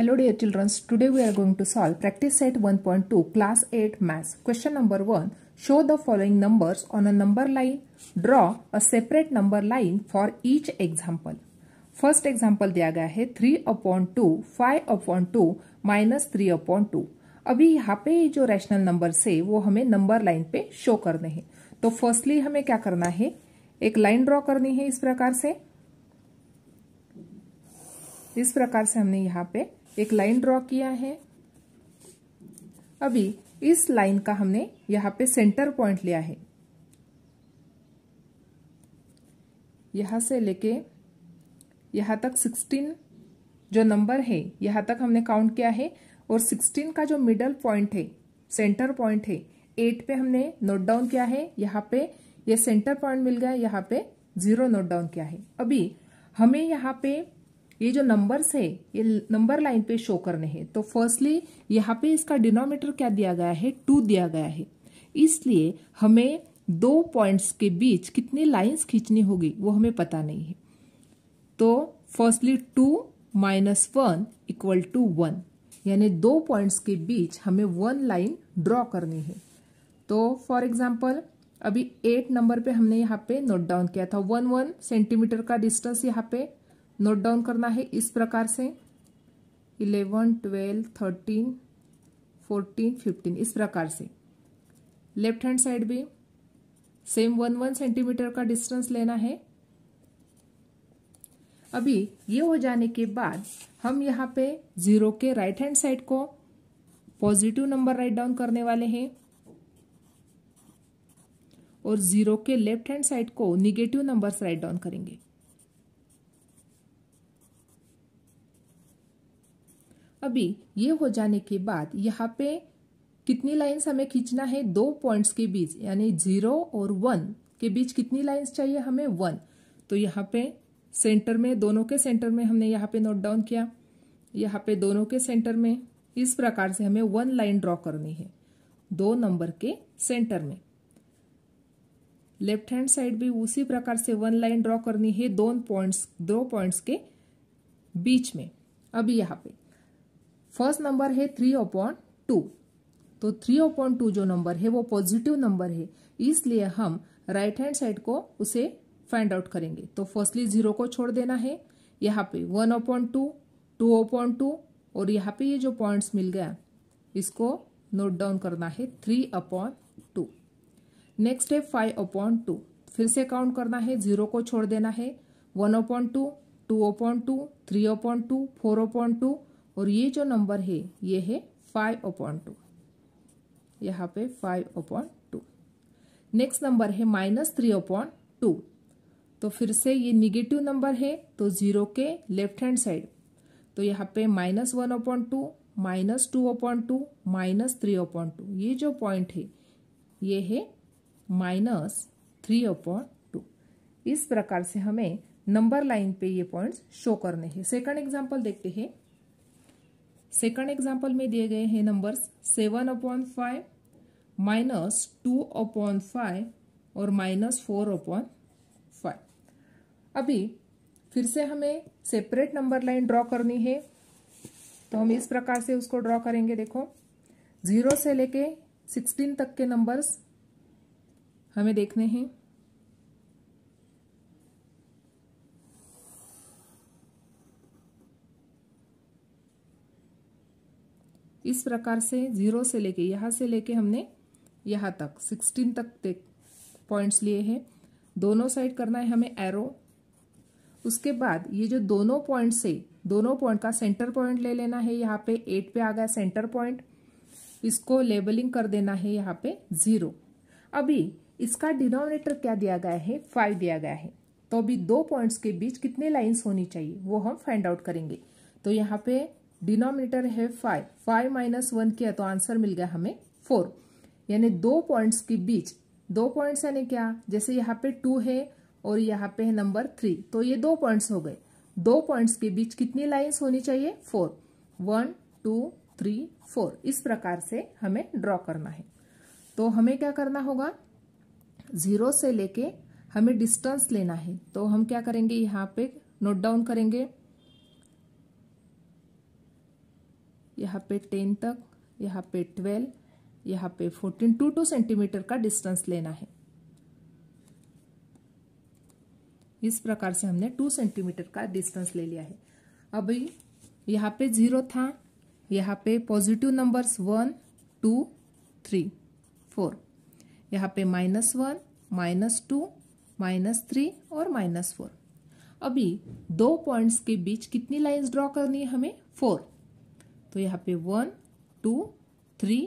Hello dear children, today we are going to solve practice set 1.2 class 8 maths. Question number 1. Show the following numbers on a number line. Draw a separate number line for each example. First example दिया गया है three upon two five upon two minus three upon two अभी यहाँ पे जो rational number से वो हमें नंबर लाइन पे शो करने हैं तो फर्स्टली हमें क्या करना है एक लाइन ड्रॉ करनी है इस प्रकार से इस प्रकार से हमने यहाँ पे एक लाइन ड्रॉ किया है अभी इस लाइन का हमने यहाँ पे सेंटर पॉइंट लिया है यहां से लेके यहाँ तक सिक्सटीन जो नंबर है यहां तक हमने काउंट किया है और सिक्सटीन का जो मिडल पॉइंट है सेंटर पॉइंट है एट पे हमने नोट डाउन किया है यहाँ पे ये यह सेंटर पॉइंट मिल गया यहाँ पे जीरो नोट डाउन किया है अभी हमें यहाँ पे ये जो नंबर्स है ये नंबर लाइन पे शो करने हैं तो फर्स्टली यहाँ पे इसका डिनोमीटर क्या दिया गया है टू दिया गया है इसलिए हमें दो पॉइंट्स के बीच कितनी लाइंस खींचनी होगी वो हमें पता नहीं है तो firstly two minus one equal to one यानी दो पॉइंट्स के बीच हमें वन लाइन ड्रॉ करनी है तो फॉर एग्जाम्पल अभी एट नंबर पे हमने यहाँ पे नोट डाउन किया था वन वन सेंटीमीटर का डिस्टेंस यहाँ पे नोट डाउन करना है इस प्रकार से eleven twelve thirteen fourteen fifteen इस प्रकार से लेफ्ट हैंड साइड भी सेम वन वन सेंटीमीटर का डिस्टेंस लेना है अभी ये हो जाने के बाद हम यहाँ पे जीरो के राइट हैंड साइड को पॉजिटिव नंबर राइट डाउन करने वाले हैं और जीरो के लेफ्ट हैंड साइड को निगेटिव नंबर्स राइट डाउन करेंगे अभी ये हो जाने के बाद यहाँ पे कितनी लाइन्स हमें खींचना है दो पॉइंट्स के बीच यानी जीरो और वन के बीच कितनी लाइन्स चाहिए हमें वन तो यहाँ पे सेंटर में दोनों के सेंटर में हमने यहाँ पे नोट डाउन किया यहाँ पे दोनों के सेंटर में इस प्रकार से हमें वन लाइन ड्रॉ करनी है दो नंबर के सेंटर में लेफ्ट हैंड साइड भी उसी प्रकार से वन लाइन ड्रॉ करनी है दो पॉइंट्स दो पॉइंट्स के बीच में अभी यहाँ पे फर्स्ट नंबर है थ्री अपॉन टू तो थ्री अपॉन टू जो नंबर है वो पॉजिटिव नंबर है इसलिए हम राइट हैंड साइड को उसे फाइंड आउट करेंगे तो फर्स्टली जीरो को छोड़ देना है यहाँ पे one upon two two upon two और यहाँ पे ये जो पॉइंट्स मिल गया इसको नोट डाउन करना है थ्री अपॉन टू नेक्स्ट है फाइव अपॉन टू फिर से काउंट करना है जीरो को छोड़ देना है one upon two two upon two three upon two four upon two और ये जो नंबर है ये है फाइव अपॉन टू यहाँ पे five upon two next number है माइनस थ्री अपॉन टू तो फिर से ये निगेटिव नंबर है तो जीरो के लेफ्ट हैंड साइड तो यहाँ पे minus one upon two minus two upon two minus three upon two ये जो पॉइंट है ये है माइनस थ्री अपॉन टू इस प्रकार से हमें नंबर लाइन पे ये पॉइंट्स शो करने हैं सेकंड एग्जांपल देखते हैं सेकंड एग्जाम्पल में दिए गए हैं numbers seven upon five minus two upon five और माइनस फोर अपॉन फाइव अभी फिर से हमें सेपरेट नंबर लाइन ड्रॉ करनी है तो हम इस प्रकार से उसको ड्रॉ करेंगे देखो ज़ीरो से लेके सिक्सटीन तक के नंबर्स हमें देखने हैं इस प्रकार से ज़ीरो से लेके यहाँ से लेके हमने यहाँ तक सिक्सटीन तक पॉइंट्स लिए हैं दोनों साइड करना है हमें एरो उसके बाद ये जो दोनों पॉइंट से दोनों पॉइंट का सेंटर पॉइंट ले लेना है यहाँ पे एट पे आ गया सेंटर पॉइंट इसको लेबलिंग कर देना है यहाँ पे ज़ीरो अभी इसका डिनोमिनेटर क्या दिया गया है फाइव दिया गया है तो अभी दो पॉइंट्स के बीच कितने लाइंस होनी चाहिए वो हम फाइंड आउट करेंगे तो यहाँ पे डिनोमिनेटर है फाइव फाइव माइनस वन किया तो आंसर मिल गया हमें फोर यानी दो पॉइंट्स के बीच दो पॉइंट्स यानी क्या जैसे यहाँ पे टू है और यहाँ पे है नंबर थ्री तो ये दो पॉइंट्स हो गए दो पॉइंट्स के बीच कितनी लाइंस होनी चाहिए four one two three four इस प्रकार से हमें ड्रॉ करना है तो हमें क्या करना होगा जीरो से लेके हमें डिस्टेंस लेना है तो हम क्या करेंगे यहाँ पे नोट डाउन करेंगे यहाँ पे टेन तक यहाँ पे ट्वेल्व यहाँ पे फोर्टीन टू टू सेंटीमीटर का डिस्टेंस लेना है इस प्रकार से हमने टू सेंटीमीटर का डिस्टेंस ले लिया है अभी यहाँ पे जीरो था यहाँ पे positive numbers one two three four यहाँ पे minus one minus two minus three और माइनस फोर अभी दो पॉइंट्स के बीच कितनी लाइंस ड्रॉ करनी है हमें फोर तो यहाँ पे one two three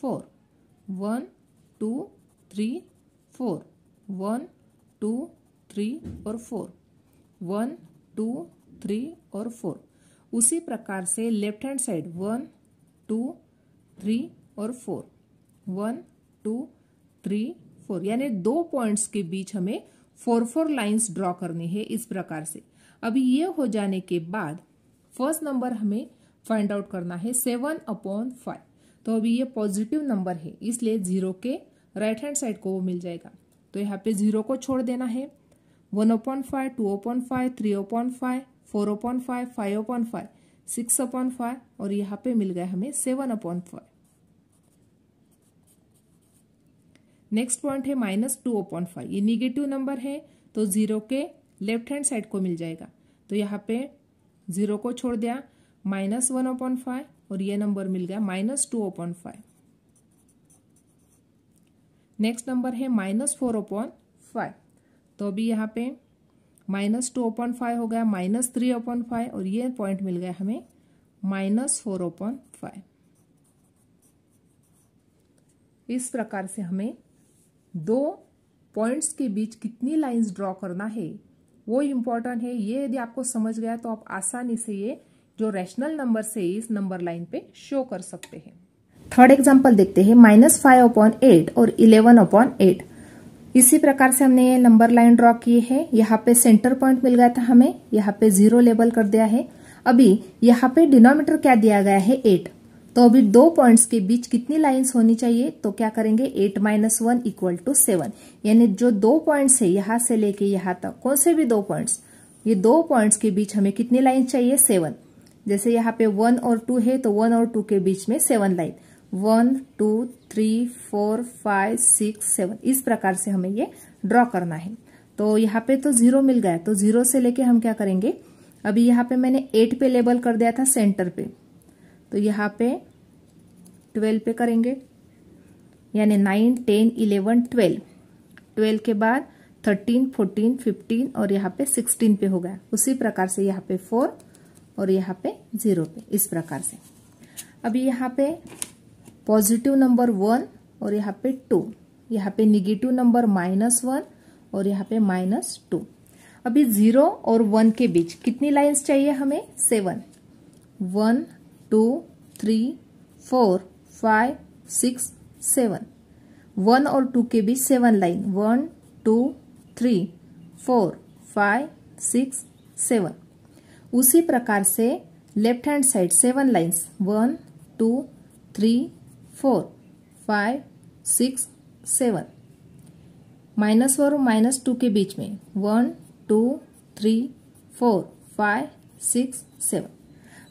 four one two three four one two three और फोर वन टू थ्री और फोर उसी प्रकार से left hand side one two three और four one two three four यानी दो पॉइंट्स के बीच हमें फोर फोर लाइंस ड्रॉ करनी है इस प्रकार से अभी ये हो जाने के बाद फर्स्ट नंबर हमें फाइंड आउट करना है सेवन अपॉन फाइव तो अभी ये पॉजिटिव नंबर है इसलिए जीरो के राइट हैंड साइड को वो मिल जाएगा तो यहाँ पे जीरो को छोड़ देना है one upon five two upon five three upon five four upon five five upon five six upon five और यहाँ पे मिल गए हमें seven upon five next point है माइनस टू अपॉन फाइव ये निगेटिव नंबर है तो जीरो के लेफ्ट हैंड साइड को मिल जाएगा तो यहाँ पे जीरो को छोड़ दिया माइनस वन अपॉन फाइव और ये नंबर मिल गया minus two upon five next number है माइनस फोर अपॉन फाइव तो अभी यहाँ पे माइनस टू अपॉन फाइव हो गया माइनस थ्री अपॉन फाइव और ये पॉइंट मिल गया हमें माइनस फोर अपॉन फाइव इस प्रकार से हमें दो पॉइंट्स के बीच कितनी लाइंस ड्रॉ करना है वो इम्पॉर्टेंट है ये यदि आपको समझ गया तो आप आसानी से ये जो रैशनल नंबर से इस नंबर लाइन पे शो कर सकते हैं थर्ड एग्जाम्पल देखते हैं माइनस फाइव अपॉन एट और इलेवन अपॉन एट इसी प्रकार से हमने ये नंबर लाइन ड्रॉ किए हैं यहाँ पे सेंटर पॉइंट मिल गया था हमें यहाँ पे जीरो लेबल कर दिया है अभी यहाँ पे डिनोमीटर क्या दिया गया है एट तो अभी दो पॉइंट्स के बीच कितनी लाइंस होनी चाहिए तो क्या करेंगे eight minus one equal to seven यानी जो दो पॉइंट्स है यहाँ से लेके यहाँ तक कौन से भी दो पॉइंट्स ये दो पॉइंट्स के बीच हमें कितनी लाइन चाहिए सेवन जैसे यहाँ पे वन और टू है तो वन और टू के बीच में seven line one two three four five six seven इस प्रकार से हमें ये ड्रॉ करना है तो यहाँ पे तो जीरो मिल गया तो जीरो से लेके हम क्या करेंगे अभी यहाँ पे मैंने एट पे लेबल कर दिया था सेंटर पे तो यहाँ पे ट्वेल्व पे करेंगे यानी nine ten eleven twelve twelve के बाद थर्टीन फोर्टीन फिफ्टीन और यहाँ पे सिक्सटीन पे हो गया उसी प्रकार से यहाँ पे फोर और यहाँ पे जीरो पे इस प्रकार से अभी यहाँ पे पॉजिटिव नंबर वन और यहाँ पे टू यहाँ पे निगेटिव नंबर माइनस वन और यहाँ पे माइनस टू अभी जीरो और वन के बीच कितनी लाइंस चाहिए हमें seven one two three four five six seven one और टू के बीच seven line one two three four five six seven उसी प्रकार से left hand side seven lines one two three four five six seven minus और minus two के बीच में one two three four five six seven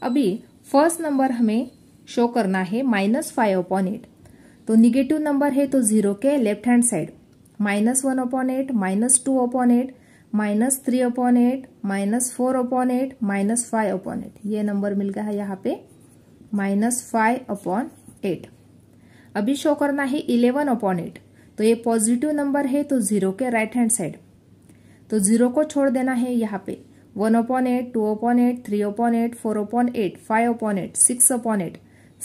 अभी first number हमें show करना है माइनस फाइव अपॉन एट तो निगेटिव नंबर है तो जीरो के left hand side minus one upon eight minus two upon eight minus three upon eight minus four upon eight minus five upon eight ये number मिल गया है यहाँ पे माइनस फाइव अपॉन एट अभी शो करना है इलेवन अपॉन एट तो ये पॉजिटिव नंबर है तो जीरो के राइट हैंड साइड तो जीरो को छोड़ देना है यहाँ पे one upon eight two upon eight three upon eight four upon eight five upon eight six upon eight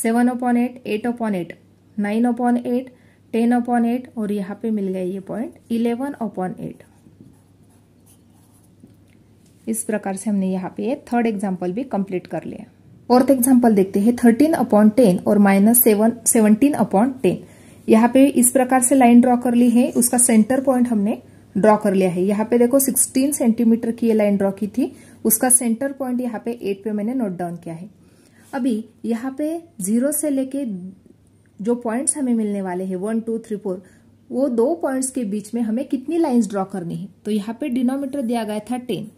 seven upon eight eight upon eight nine upon eight ten upon eight और यहाँ पे मिल गया ये पॉइंट इलेवन अपॉन एट इस प्रकार से हमने यहाँ पे थर्ड एग्जाम्पल भी कम्प्लीट कर लिया फोर्थ एग्जाम्पल देखते हैं थर्टीन अपॉन टेन और minus seven seventeen upon ten यहाँ पे इस प्रकार से लाइन ड्रॉ कर ली है उसका सेंटर पॉइंट हमने ड्रॉ कर लिया है यहाँ पे देखो 16 सेंटीमीटर की ये लाइन ड्रॉ की थी उसका सेंटर पॉइंट यहाँ पे 8 पे मैंने नोट डाउन किया है अभी यहाँ पे जीरो से लेके जो पॉइंट्स हमें मिलने वाले हैं वन टू थ्री फोर वो दो पॉइंट्स के बीच में हमें कितनी लाइंस ड्रॉ करनी है तो यहाँ पे डिनोमीटर दिया गया था टेन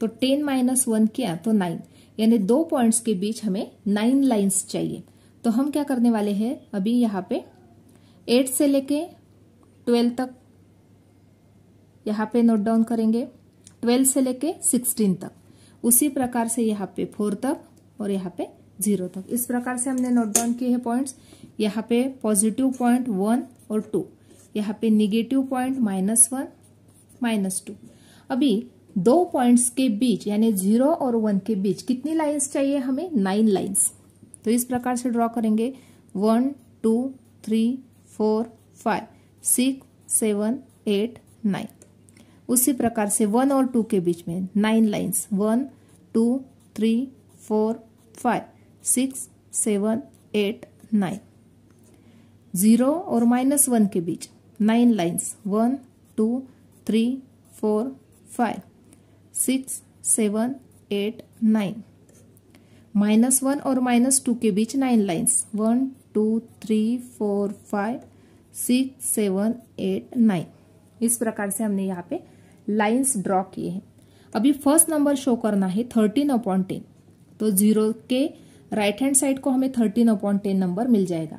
तो टेन माइनस वन किया तो नाइन यानी दो पॉइंट्स के बीच हमें नाइन लाइन्स चाहिए तो हम क्या करने वाले हैं अभी यहाँ पे एट से लेके ट्वेल्व तक यहाँ पे नोट डाउन करेंगे ट्वेल्व से लेके सिक्सटीन तक उसी प्रकार से यहाँ पे फोर तक और यहाँ पे जीरो तक इस प्रकार से हमने नोट डाउन किए हैं पॉइंट्स यहाँ पे पॉजिटिव पॉइंट वन और टू यहाँ पे negative point minus one minus two अभी दो पॉइंट्स के बीच यानी जीरो और वन के बीच कितनी लाइंस चाहिए हमें नाइन लाइंस तो इस प्रकार से ड्रॉ करेंगे one two three four five six seven eight nine उसी प्रकार से वन और टू के बीच में nine lines one two three four five six seven eight nine zero और माइनस वन के बीच nine lines one two three four five six seven eight nine minus one और माइनस टू के बीच nine lines one two three four five six seven eight nine इस प्रकार से हमने यहाँ पे लाइंस ड्रॉ किए हैं अभी फर्स्ट नंबर शो करना है थर्टीन अपॉइंट टेन तो जीरो के राइट हैंड साइड को हमें थर्टीन अपॉइंट टेन नंबर मिल जाएगा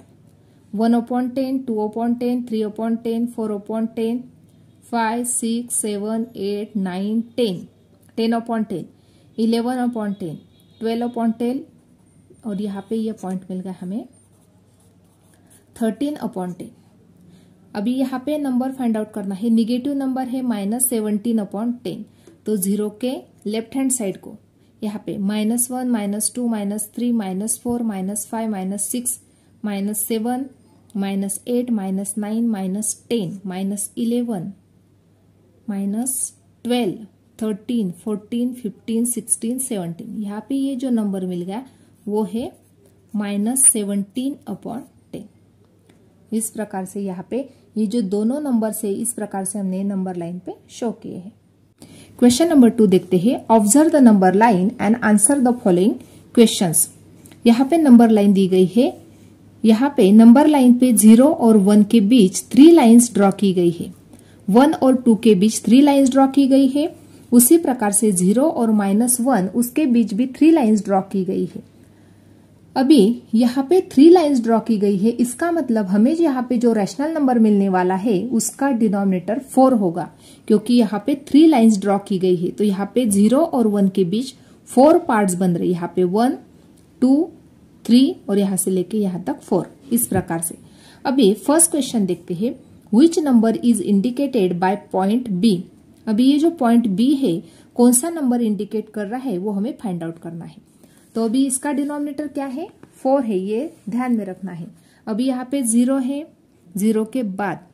one upon ten two upon ten three upon ten four upon ten five six seven eight nine ten ten upon ten eleven upon ten twelve upon ten और यहाँ पे ये point मिल गया हमें thirteen upon ten अभी यहाँ पे number find out करना है निगेटिव नंबर है माइनस सेवनटीन अपॉइंट टेन तो जीरो के लेफ्ट हैंड साइड को यहाँ पे minus one minus two minus three minus four minus five minus six minus seven minus eight minus nine minus ten minus eleven minus twelve thirteen fourteen fifteen sixteen seventeen यहाँ पे ये जो number मिल गया वो है माइनस सेवनटीन अपॉन टेन इस प्रकार से यहाँ पे ये जो दोनों नंबर से इस प्रकार से हमने नंबर लाइन पे शो किए हैं क्वेश्चन नंबर टू देखते हैं observe the number line and answer the following question यहाँ पे नंबर लाइन दी गई है यहाँ पे नंबर लाइन पे जीरो और वन के बीच थ्री लाइन्स ड्रॉ की गई है वन और टू के बीच थ्री लाइन्स ड्रॉ की गई है उसी प्रकार से जीरो और माइनस वन उसके बीच भी थ्री लाइंस ड्रॉ की गई है अभी यहाँ पे थ्री लाइंस ड्रॉ की गई है इसका मतलब हमें यहाँ पे जो रैशनल नंबर मिलने वाला है उसका डिनोमिनेटर फोर होगा क्योंकि यहाँ पे थ्री लाइंस ड्रॉ की गई है तो यहाँ पे जीरो और वन के बीच फोर पार्ट्स बन रही यहाँ पे वन टू थ्री और यहाँ से लेके यहाँ तक फोर इस प्रकार से अभी फर्स्ट क्वेश्चन देखते हैं which number is indicated by point B अभी ये जो पॉइंट बी है कौन सा नंबर इंडिकेट कर रहा है वो हमें फाइंड आउट करना है तो अभी इसका डिनोमिनेटर क्या है फोर है ये ध्यान में रखना है अभी यहाँ पे जीरो है जीरो के बाद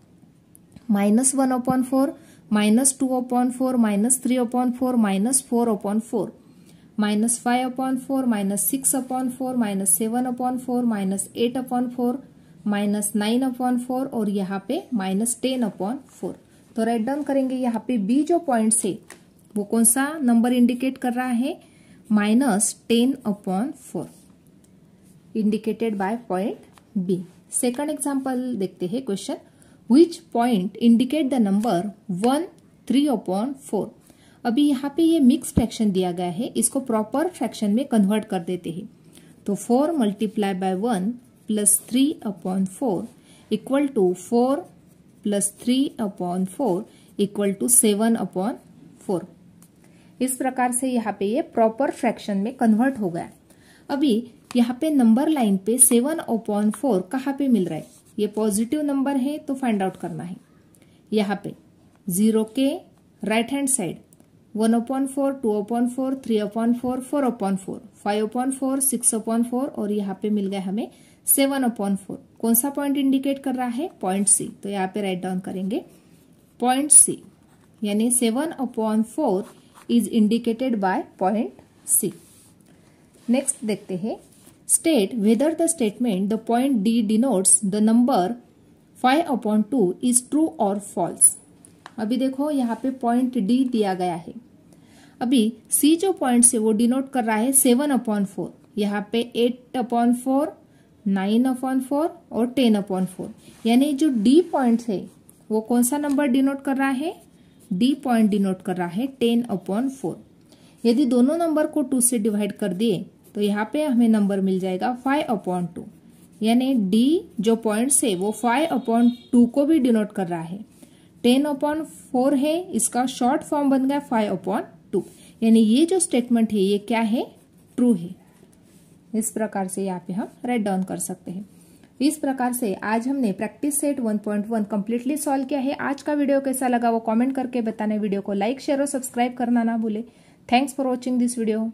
minus one upon four minus two upon four minus three upon four minus four upon four minus five upon four minus six upon four minus seven upon four minus eight upon four minus nine upon four और यहाँ पे minus ten upon four तो write down करेंगे यहाँ पे B जो point से वो कौन सा नंबर इंडिकेट कर रहा है minus ten upon four indicated by point B second example देखते हैं question which point indicate the number one three upon four अभी यहाँ पे ये मिक्स फ्रैक्शन दिया गया है इसको प्रॉपर फ्रैक्शन में कन्वर्ट कर देते हैं तो four multiply by one plus three upon four equal to four plus three upon four equal to seven upon four इस प्रकार से यहाँ पे ये प्रॉपर फ्रैक्शन में कन्वर्ट हो गया अभी यहाँ पे नंबर लाइन पे सेवन अपॉन फोर कहाँ पे मिल रहा है ये पॉजिटिव नंबर है तो फाइंड आउट करना है यहाँ पे जीरो के right hand side one upon four two upon four three upon four four upon four five upon four six upon four और यहाँ पे मिल गया हमें सेवन अपॉन फोर कौन सा पॉइंट इंडिकेट कर रहा है पॉइंट सी तो यहाँ पे राइट डाउन करेंगे पॉइंट सी यानी seven upon four is indicated by point C next देखते हैं state whether the statement the point D denotes the number five upon two is true और फॉल्स अभी देखो यहाँ पे पॉइंट डी दिया गया है अभी सी जो पॉइंट है वो डिनोट कर रहा है सेवन अपॉन फोर यहाँ पे eight upon four nine upon four और टेन अपॉन फोर यानी जो डी पॉइंट है वो कौन सा नंबर डिनोट कर रहा है डी पॉइंट डिनोट कर रहा है टेन अपॉन फोर यदि दोनों नंबर को टू से डिवाइड कर दिए तो यहाँ पे हमें नंबर मिल जाएगा फाइव अपॉन टू यानी डी जो पॉइंट है वो फाइव अपॉन टू को भी डिनोट कर रहा है टेन अपॉन फोर है इसका शॉर्ट फॉर्म बन गया फाइव अपॉन टू यानी ये जो स्टेटमेंट है ये क्या है ट्रू है इस प्रकार से यहाँ पे हम राइट डाउन कर सकते हैं इस प्रकार से आज हमने प्रैक्टिस सेट 1.1 कंप्लीटली सॉल्व किया है आज का वीडियो कैसा लगा वो कमेंट करके बताने वीडियो को लाइक शेयर और सब्सक्राइब करना ना भूले thanks for watching this video